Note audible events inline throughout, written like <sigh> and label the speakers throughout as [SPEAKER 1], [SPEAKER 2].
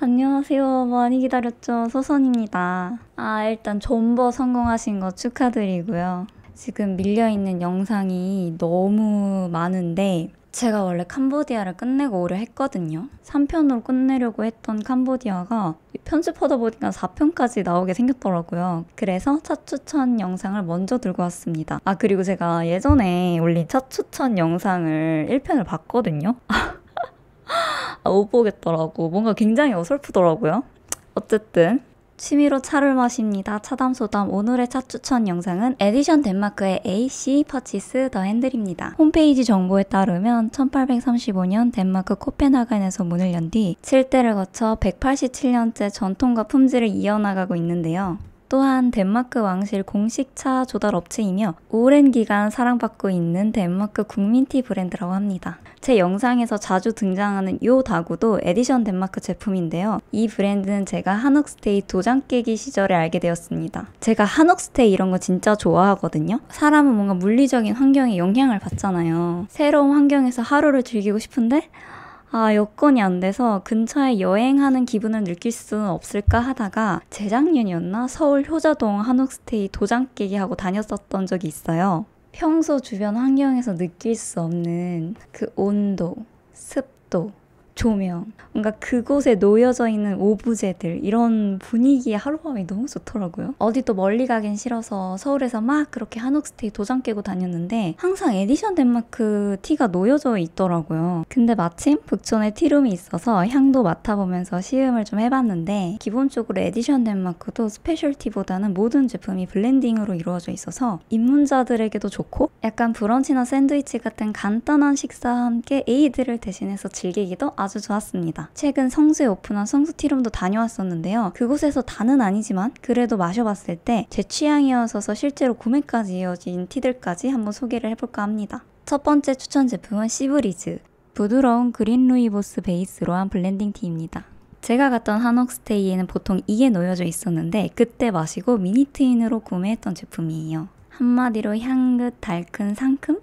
[SPEAKER 1] 안녕하세요. 많이 기다렸죠? 소선입니다. 아, 일단 존버 성공하신 거 축하드리고요. 지금 밀려있는 영상이 너무 많은데 제가 원래 캄보디아를 끝내고 오려 했거든요. 3편으로 끝내려고 했던 캄보디아가 편집하다 보니까 4편까지 나오게 생겼더라고요. 그래서 첫 추천 영상을 먼저 들고 왔습니다. 아, 그리고 제가 예전에 올린 첫 추천 영상을 1편을 봤거든요. <laughs> 아, 못 보겠더라고. 뭔가 굉장히 어설프더라고요. 어쨌든 취미로 차를 마십니다. 차담소담 오늘의 차 추천 영상은 에디션 덴마크의 AC 퍼치스 더 핸들입니다. 홈페이지 정보에 따르면 1835년 덴마크 코펜하겐에서 문을 연 뒤 7대를 거쳐 187년째 전통과 품질을 이어나가고 있는데요. 또한 덴마크 왕실 공식 차 조달 업체이며 오랜 기간 사랑받고 있는 덴마크 국민티 브랜드라고 합니다. 제 영상에서 자주 등장하는 요 다구도 에디션 덴마크 제품인데요. 이 브랜드는 제가 한옥스테이 도장 깨기 시절에 알게 되었습니다. 제가 한옥스테이 이런 거 진짜 좋아하거든요. 사람은 뭔가 물리적인 환경에 영향을 받잖아요. 새로운 환경에서 하루를 즐기고 싶은데 아, 여건이 안 돼서 근처에 여행하는 기분을 느낄 수는 없을까 하다가 재작년이었나 서울 효자동 한옥스테이 도장 깨기 하고 다녔었던 적이 있어요. 평소 주변 환경에서 느낄 수 없는 그 온도, 습도, 조명, 뭔가 그곳에 놓여져 있는 오브제들 이런 분위기의 하루밤이 너무 좋더라고요. 어디 또 멀리 가긴 싫어서 서울에서 막 그렇게 한옥스테이 도장 깨고 다녔는데 항상 에디션 덴마크 티가 놓여져 있더라고요. 근데 마침 북촌에 티룸이 있어서 향도 맡아보면서 시음을 좀 해봤는데 기본적으로 에디션 덴마크도 스페셜티보다는 모든 제품이 블렌딩으로 이루어져 있어서 입문자들에게도 좋고 약간 브런치나 샌드위치 같은 간단한 식사와 함께 에이드를 대신해서 즐기기도 아주 좋았습니다. 최근 성수에 오픈한 성수 티룸도 다녀왔었는데요. 그곳에서 다는 아니지만 그래도 마셔봤을 때 제 취향이어서 실제로 구매까지 이어진 티들까지 한번 소개를 해볼까 합니다. 첫 번째 추천 제품은 시브리즈. 부드러운 그린 루이보스 베이스로 한 블렌딩 티입니다. 제가 갔던 한옥스테이에는 보통 이게 놓여져 있었는데 그때 마시고 미니트인으로 구매했던 제품이에요. 한마디로 향긋, 달큰, 상큼?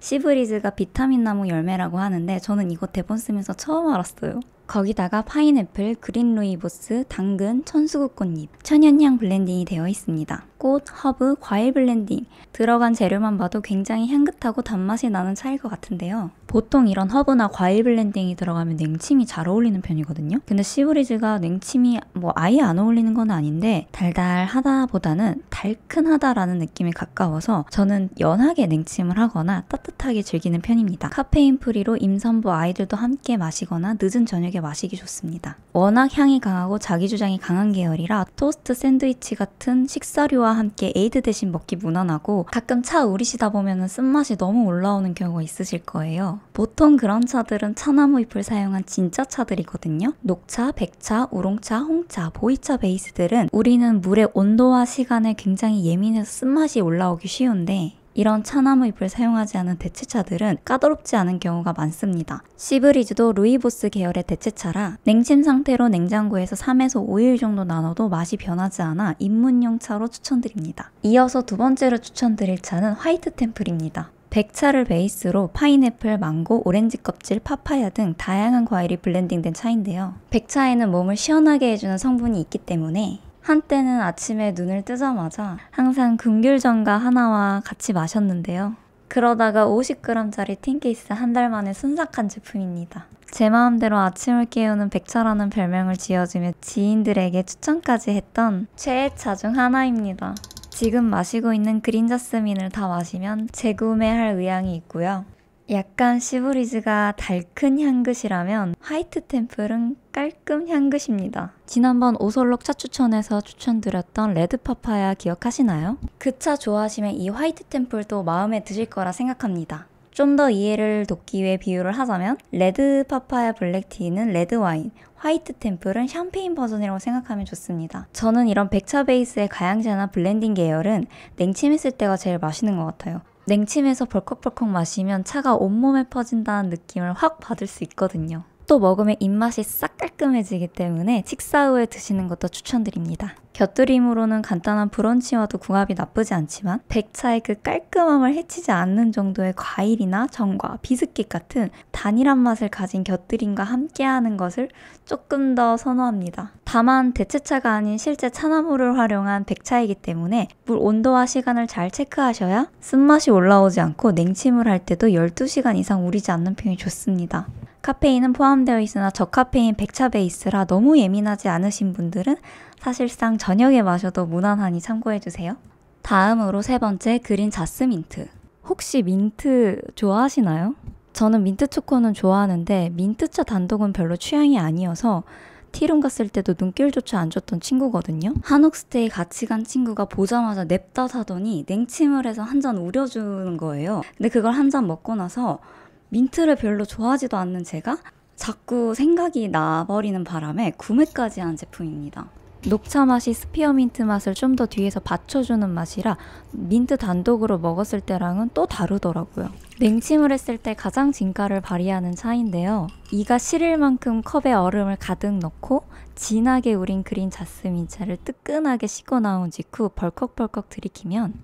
[SPEAKER 1] 시브리즈가 비타민나무 열매라고 하는데 저는 이거 대본 쓰면서 처음 알았어요. 거기다가 파인애플, 그린 루이보스, 당근, 천수국 꽃잎, 천연향 블렌딩이 되어 있습니다. 꽃, 허브, 과일 블렌딩 들어간 재료만 봐도 굉장히 향긋하고 단맛이 나는 차일 것 같은데요. 보통 이런 허브나 과일 블렌딩이 들어가면 냉침이 잘 어울리는 편이거든요. 근데 시브리즈가 냉침이 뭐 아예 안 어울리는 건 아닌데 달달하다보다는 달큰하다라는 느낌에 가까워서 저는 연하게 냉침을 하거나 따뜻하게 즐기는 편입니다. 카페인 프리로 임산부 아이들도 함께 마시거나 늦은 저녁에 마시기 좋습니다. 워낙 향이 강하고 자기 주장이 강한 계열이라 토스트 샌드위치 같은 식사류와 커피와 함께 에이드 대신 먹기 무난하고 가끔 차 우리시다 보면 쓴맛이 너무 올라오는 경우가 있으실 거예요. 보통 그런 차들은 차나무 잎을 사용한 진짜 차들이거든요. 녹차, 백차, 우롱차, 홍차, 보이차 베이스들은 우리는 물의 온도와 시간에 굉장히 예민해서 쓴맛이 올라오기 쉬운데 이런 차나무 잎을 사용하지 않은 대체차들은 까다롭지 않은 경우가 많습니다. 시브리즈도 루이보스 계열의 대체차라 냉침 상태로 냉장고에서 3에서 5일 정도 나눠도 맛이 변하지 않아 입문용 차로 추천드립니다. 이어서 두 번째로 추천드릴 차는 화이트 템플입니다. 백차를 베이스로 파인애플, 망고, 오렌지 껍질, 파파야 등 다양한 과일이 블렌딩된 차인데요. 백차에는 몸을 시원하게 해주는 성분이 있기 때문에 한때는 아침에 눈을 뜨자마자 항상 금귤전과 하나와 같이 마셨는데요. 그러다가 50g짜리 틴케이스 한 달 만에 순삭한 제품입니다. 제 마음대로 아침을 깨우는 백차라는 별명을 지어주며 지인들에게 추천까지 했던 최애차 중 하나입니다. 지금 마시고 있는 그린자스민을 다 마시면 재구매할 의향이 있고요. 약간 시브리즈가 달큰 향긋이라면 화이트 템플은 깔끔 향긋입니다. 지난번 오솔록 차 추천에서 추천드렸던 레드 파파야 기억하시나요? 그 차 좋아하시면 이 화이트 템플도 마음에 드실 거라 생각합니다. 좀 더 이해를 돕기 위해 비유를 하자면 레드 파파야 블랙티는 레드 와인, 화이트 템플은 샴페인 버전이라고 생각하면 좋습니다. 저는 이런 백차 베이스의 가양제나 블렌딩 계열은 냉침했을 때가 제일 맛있는 것 같아요. 냉침해서 벌컥벌컥 마시면 차가 온몸에 퍼진다는 느낌을 확 받을 수 있거든요. 또 먹으면 입맛이 싹 깔끔해지기 때문에 식사 후에 드시는 것도 추천드립니다. 곁들임으로는 간단한 브런치와도 궁합이 나쁘지 않지만 백차의 그 깔끔함을 해치지 않는 정도의 과일이나 전과, 비스킷 같은 단일한 맛을 가진 곁들임과 함께하는 것을 조금 더 선호합니다. 다만 대체차가 아닌 실제 차나물을 활용한 백차이기 때문에 물 온도와 시간을 잘 체크하셔야 쓴맛이 올라오지 않고 냉침을 할 때도 12시간 이상 우리지 않는 편이 좋습니다. 카페인은 포함되어 있으나 저카페인 백차 베이스라 너무 예민하지 않으신 분들은 사실상 저녁에 마셔도 무난하니 참고해주세요. 다음으로 세 번째 그린 자스민트. 혹시 민트 좋아하시나요? 저는 민트 초코는 좋아하는데 민트차 단독은 별로 취향이 아니어서 티룸 갔을 때도 눈길조차 안 줬던 친구거든요. 한옥스테이 같이 간 친구가 보자마자 냅다 사더니 냉침을 해서 한 잔 우려주는 거예요. 근데 그걸 한 잔 먹고 나서 민트를 별로 좋아하지도 않는 제가 자꾸 생각이 나버리는 바람에 구매까지 한 제품입니다. 녹차 맛이 스피어민트 맛을 좀 더 뒤에서 받쳐주는 맛이라 민트 단독으로 먹었을 때랑은 또 다르더라고요. 냉침을 했을 때 가장 진가를 발휘하는 차인데요. 이가 시릴 만큼 컵에 얼음을 가득 넣고 진하게 우린 그린 자스민차를 뜨끈하게 씻고 나온 직후 벌컥벌컥 들이키면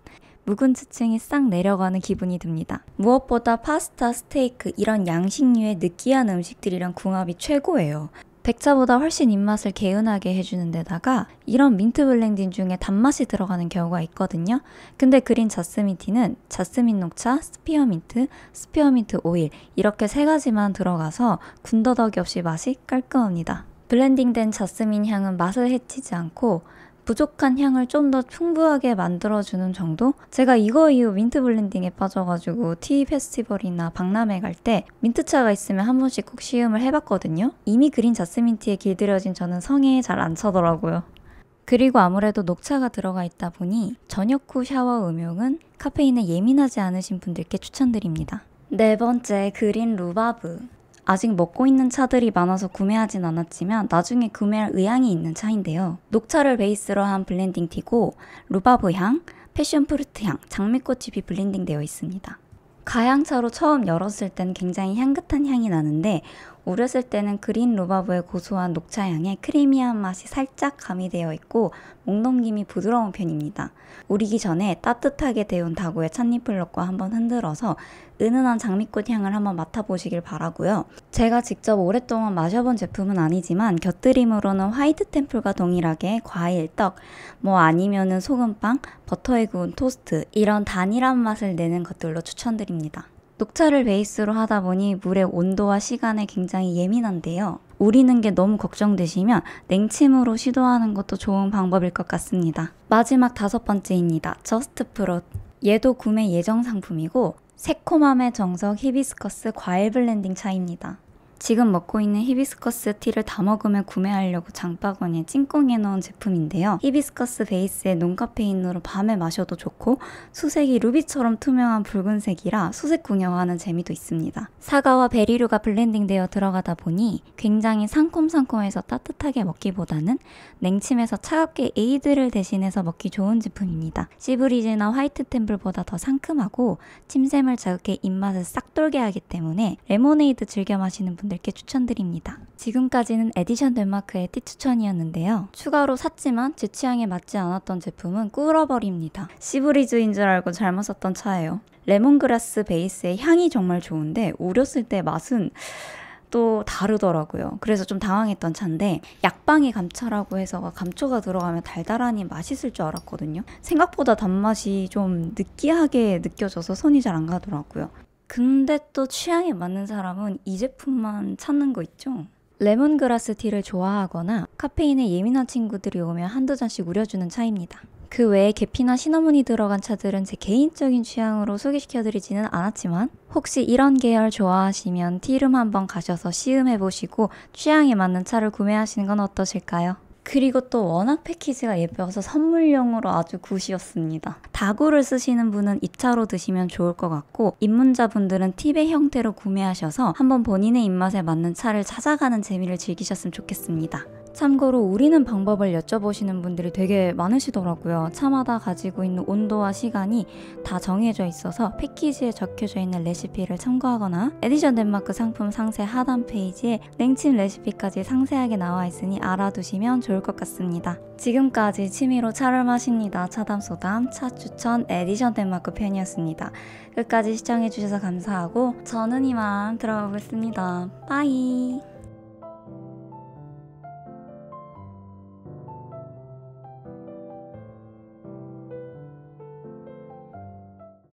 [SPEAKER 1] 묵은 지층이 싹 내려가는 기분이 듭니다. 무엇보다 파스타, 스테이크 이런 양식류의 느끼한 음식들이랑 궁합이 최고예요. 백차보다 훨씬 입맛을 개운하게 해주는 데다가 이런 민트 블렌딩 중에 단맛이 들어가는 경우가 있거든요. 근데 그린 자스민 티는 자스민 녹차, 스피어민트, 스피어민트 오일 이렇게 세 가지만 들어가서 군더더기 없이 맛이 깔끔합니다. 블렌딩된 자스민 향은 맛을 해치지 않고 부족한 향을 좀 더 풍부하게 만들어주는 정도? 제가 이거 이후 민트 블렌딩에 빠져가지고 티 페스티벌이나 박람회 갈 때 민트차가 있으면 한 번씩 꼭 시음을 해봤거든요. 이미 그린 자스민티에 길들여진 저는 성에 잘 안 차더라고요. 그리고 아무래도 녹차가 들어가 있다 보니 저녁 후 샤워 음용은 카페인에 예민하지 않으신 분들께 추천드립니다. 네 번째 그린 루바브 아직 먹고 있는 차들이 많아서 구매하진 않았지만 나중에 구매할 의향이 있는 차인데요. 녹차를 베이스로 한 블렌딩 티고 루바브 향, 패션 프루트 향, 장미꽃잎이 블렌딩 되어 있습니다. 가양차로 처음 열었을 땐 굉장히 향긋한 향이 나는데 우렸을 때는 그린 루바브의 고소한 녹차향에 크리미한 맛이 살짝 가미되어 있고 목넘김이 부드러운 편입니다. 우리기 전에 따뜻하게 데운 다구의 찻잎플럭과 한번 흔들어서 은은한 장미꽃 향을 한번 맡아보시길 바라고요. 제가 직접 오랫동안 마셔본 제품은 아니지만 곁들임으로는 화이트 템플과 동일하게 과일, 떡, 뭐 아니면은 소금빵, 버터에 구운 토스트 이런 단일한 맛을 내는 것들로 추천드립니다. 녹차를 베이스로 하다 보니 물의 온도와 시간에 굉장히 예민한데요. 우리는 게 너무 걱정되시면 냉침으로 시도하는 것도 좋은 방법일 것 같습니다. 마지막 다섯 번째입니다. 저스트 프롯. 얘도 구매 예정 상품이고 새콤함의 정석 히비스커스 과일 블렌딩 차입니다. 지금 먹고 있는 히비스커스 티를 다 먹으면 구매하려고 장바구니에 찐꽁해 놓은 제품인데요. 히비스커스 베이스의 논카페인으로 밤에 마셔도 좋고 수색이 루비처럼 투명한 붉은색이라 수색 구경하는 재미도 있습니다. 사과와 베리류가 블렌딩되어 들어가다 보니 굉장히 상콤상콤해서 따뜻하게 먹기보다는 냉침해서 차갑게 에이드를 대신해서 먹기 좋은 제품입니다. 시브리즈나 화이트 템블보다 더 상큼하고 침샘을 자극해 입맛을 싹 돌게 하기 때문에 레모네이드 즐겨 마시는 분들 여러분들께 추천드립니다. 지금까지는 에디션 덴마크의 티 추천이었는데요. 추가로 샀지만 제 취향에 맞지 않았던 제품은 꿇어버립니다 시브리즈인 줄 알고 잘못 샀던 차예요. 레몬그라스 베이스의 향이 정말 좋은데 우렸을 때 맛은 또 다르더라고요. 그래서 좀 당황했던 차인데 약방이 감차라고 해서 감초가 들어가면 달달하니 맛있을 줄 알았거든요. 생각보다 단맛이 좀 느끼하게 느껴져서 손이 잘 안 가더라고요. 근데 또 취향에 맞는 사람은 이 제품만 찾는 거 있죠? 레몬그라스 티를 좋아하거나 카페인에 예민한 친구들이 오면 한두 잔씩 우려주는 차입니다. 그 외에 계피나 시나몬이 들어간 차들은 제 개인적인 취향으로 소개시켜드리지는 않았지만 혹시 이런 계열 좋아하시면 티룸 한번 가셔서 시음해보시고 취향에 맞는 차를 구매하시는 건 어떠실까요? 그리고 또 워낙 패키지가 예뻐서 선물용으로 아주 굿이었습니다. 다구를 쓰시는 분은 2차로 드시면 좋을 것 같고 입문자분들은 팁의 형태로 구매하셔서 한번 본인의 입맛에 맞는 차를 찾아가는 재미를 즐기셨으면 좋겠습니다. 참고로 우리는 방법을 여쭤보시는 분들이 되게 많으시더라고요. 차마다 가지고 있는 온도와 시간이 다 정해져 있어서 패키지에 적혀져 있는 레시피를 참고하거나 에디션 덴마크 상품 상세 하단 페이지에 냉침 레시피까지 상세하게 나와 있으니 알아두시면 좋을 것 같습니다. 지금까지 취미로 차를 마십니다. 차담소담 차 추천 에디션 덴마크 편이었습니다. 끝까지 시청해주셔서 감사하고 저는 이만 들어가겠습니다. 빠이!